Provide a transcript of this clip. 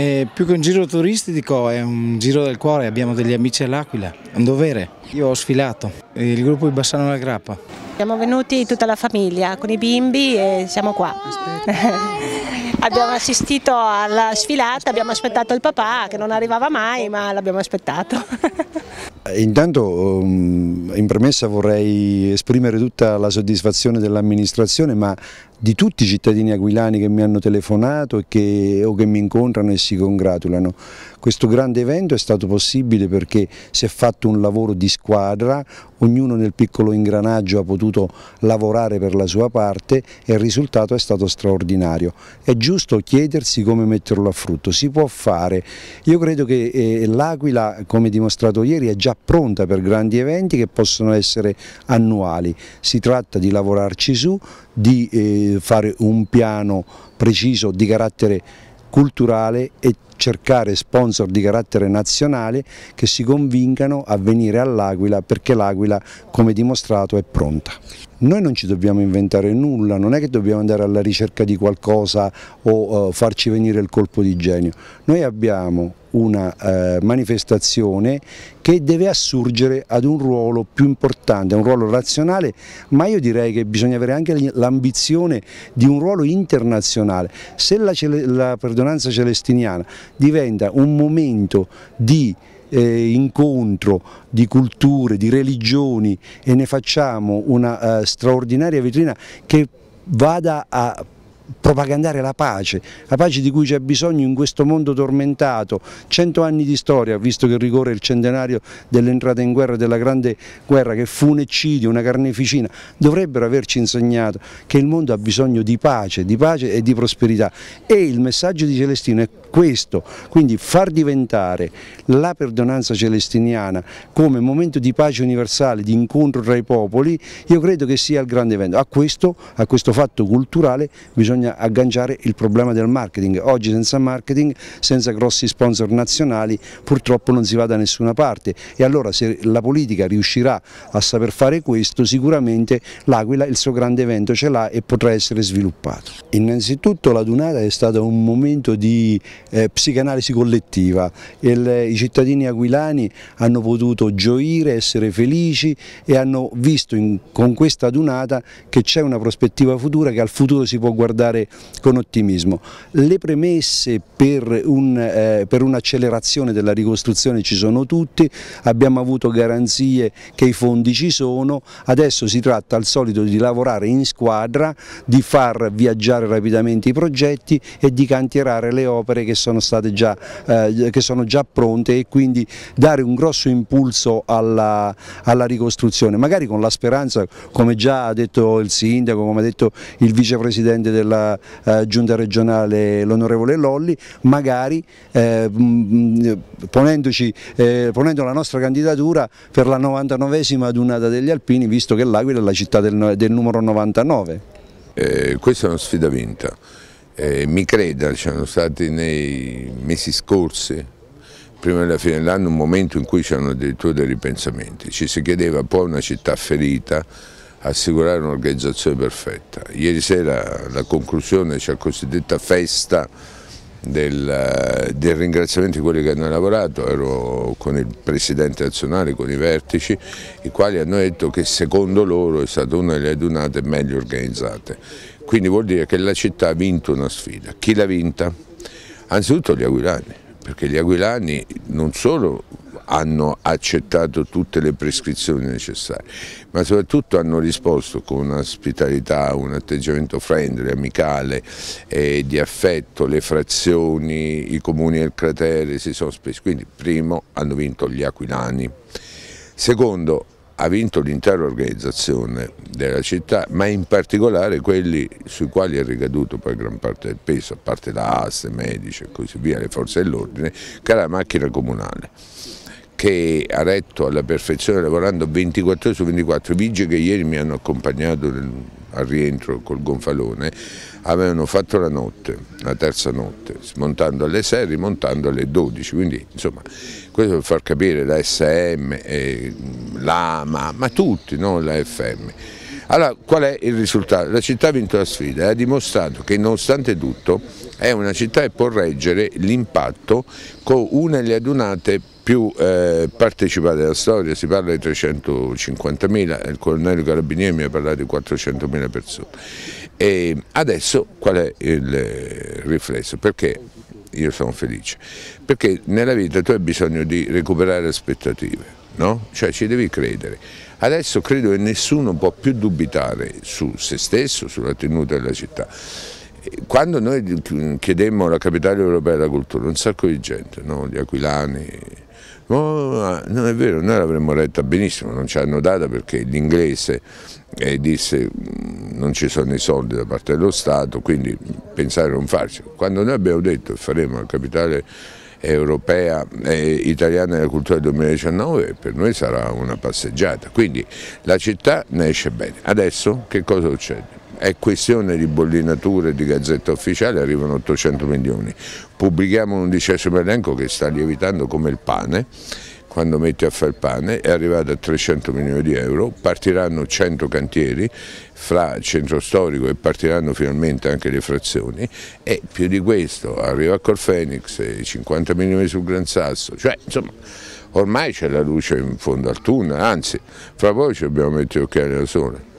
E eh, più che un giro turistico è un giro del cuore, abbiamo degli amici all'Aquila, è un dovere. Io ho sfilato, il gruppo di Bassano la Grappa. Siamo venuti tutta la famiglia con i bimbi e siamo qua. abbiamo assistito alla sfilata, abbiamo aspettato il papà che non arrivava mai ma l'abbiamo aspettato. Intanto um, in premessa vorrei esprimere tutta la soddisfazione dell'amministrazione ma di tutti i cittadini aquilani che mi hanno telefonato e che, o che mi incontrano e si congratulano. Questo grande evento è stato possibile perché si è fatto un lavoro di squadra, ognuno nel piccolo ingranaggio ha potuto lavorare per la sua parte e il risultato è stato straordinario. È giusto chiedersi come metterlo a frutto, si può fare. Io credo che eh, l'Aquila, come dimostrato ieri, è già pronta per grandi eventi che possono essere annuali. Si tratta di lavorarci su, di eh, fare un piano preciso di carattere culturale e cercare sponsor di carattere nazionale che si convincano a venire all'Aquila perché l'Aquila come dimostrato è pronta. Noi non ci dobbiamo inventare nulla, non è che dobbiamo andare alla ricerca di qualcosa o uh, farci venire il colpo di genio. Noi abbiamo una eh, manifestazione che deve assurgere ad un ruolo più importante, un ruolo razionale, ma io direi che bisogna avere anche l'ambizione di un ruolo internazionale. Se la, la perdonanza celestiniana diventa un momento di eh, incontro di culture, di religioni e ne facciamo una eh, straordinaria vetrina che vada a propagandare la pace, la pace di cui c'è bisogno in questo mondo tormentato, cento anni di storia, visto che ricorre il centenario dell'entrata in guerra della grande guerra che fu un eccidio, una carneficina, dovrebbero averci insegnato che il mondo ha bisogno di pace, di pace e di prosperità e il messaggio di Celestino è questo, quindi far diventare la perdonanza celestiniana come momento di pace universale, di incontro tra i popoli, io credo che sia il grande evento. A questo, a questo fatto culturale bisogna agganciare il problema del marketing. Oggi senza marketing, senza grossi sponsor nazionali, purtroppo non si va da nessuna parte e allora se la politica riuscirà a saper fare questo, sicuramente l'Aquila il suo grande evento ce l'ha e potrà essere sviluppato. Innanzitutto la Dunata è stata un momento di eh, psicanalisi collettiva. Il, I cittadini aquilani hanno potuto gioire, essere felici e hanno visto in, con questa adunata che c'è una prospettiva futura, che al futuro si può guardare con ottimismo. Le premesse per eh, un'accelerazione eh, un della ricostruzione ci sono tutte, abbiamo avuto garanzie che i fondi ci sono, adesso si tratta al solito di lavorare in squadra, di far viaggiare rapidamente i progetti e di cantierare le opere che sono, già, eh, che sono già pronte e quindi dare un grosso impulso alla, alla ricostruzione, magari con la speranza, come già ha detto il sindaco, come ha detto il vicepresidente della eh, giunta regionale l'onorevole Lolli, magari eh, ponendoci, eh, ponendo la nostra candidatura per la 99esima adunata degli Alpini, visto che l'Aquila è la città del, del numero 99. Eh, questa è una sfida vinta. Eh, mi creda, ci sono stati nei mesi scorsi, prima della fine dell'anno, un momento in cui c'erano addirittura dei ripensamenti. Ci si chiedeva poi una città ferita, assicurare un'organizzazione perfetta. Ieri sera la conclusione c'è la cosiddetta festa del, eh, del, ringraziamento di quelli che hanno lavorato, ero con il Presidente nazionale, con i vertici, i quali hanno detto che secondo loro è stata una delle adunate meglio organizzate. Quindi vuol dire che la città ha vinto una sfida. Chi l'ha vinta? Anzitutto gli aquilani, perché gli aquilani non solo hanno accettato tutte le prescrizioni necessarie, ma soprattutto hanno risposto con un'ospitalità, un atteggiamento friendly, amicale, eh, di affetto, le frazioni, i comuni del cratere si sono spesi, quindi primo hanno vinto gli aquilani, secondo ha vinto l'intera organizzazione della città, ma in particolare quelli sui quali è ricaduto poi gran parte del peso, a parte la ASE, medici e così via, le forze dell'ordine, che era la macchina comunale che ha retto alla perfezione lavorando 24 ore su 24, i vigili che ieri mi hanno accompagnato nel, al rientro col gonfalone avevano fatto la notte, la terza notte, smontando alle 6 e rimontando alle 12, quindi insomma questo per far capire la SM, l'AMA, ma tutti, non la FM. Allora qual è il risultato? La città ha vinto la sfida e ha dimostrato che nonostante tutto è una città che può reggere l'impatto con una delle adunate più eh, partecipate alla storia, si parla di 350.000, il colonnello Carabinieri mi ha parlato di 400.000 persone. E adesso qual è il eh, riflesso? Perché io sono felice? Perché nella vita tu hai bisogno di recuperare aspettative, no? cioè ci devi credere. Adesso credo che nessuno può più dubitare su se stesso, sulla tenuta della città. Quando noi chiedemmo la capitale europea della cultura, un sacco di gente, no? gli aquilani, Oh, non è vero, noi l'avremmo letta benissimo, non ci hanno data perché l'inglese eh, disse mm, non ci sono i soldi da parte dello Stato, quindi pensare non farci. Quando noi abbiamo detto faremo la capitale europea e eh, italiana della cultura 2019 per noi sarà una passeggiata, quindi la città ne esce bene. Adesso che cosa succede? è questione di bollinature di gazzetta ufficiale, arrivano 800 milioni. Pubblichiamo un undicesimo elenco che sta lievitando come il pane, quando metti a fare il pane è arrivato a 300 milioni di euro, partiranno 100 cantieri fra centro storico e partiranno finalmente anche le frazioni e più di questo arriva col Fenix, 50 milioni sul Gran Sasso, cioè insomma ormai c'è la luce in fondo al tunnel, anzi fra poco ci dobbiamo mettere gli occhiali da sole.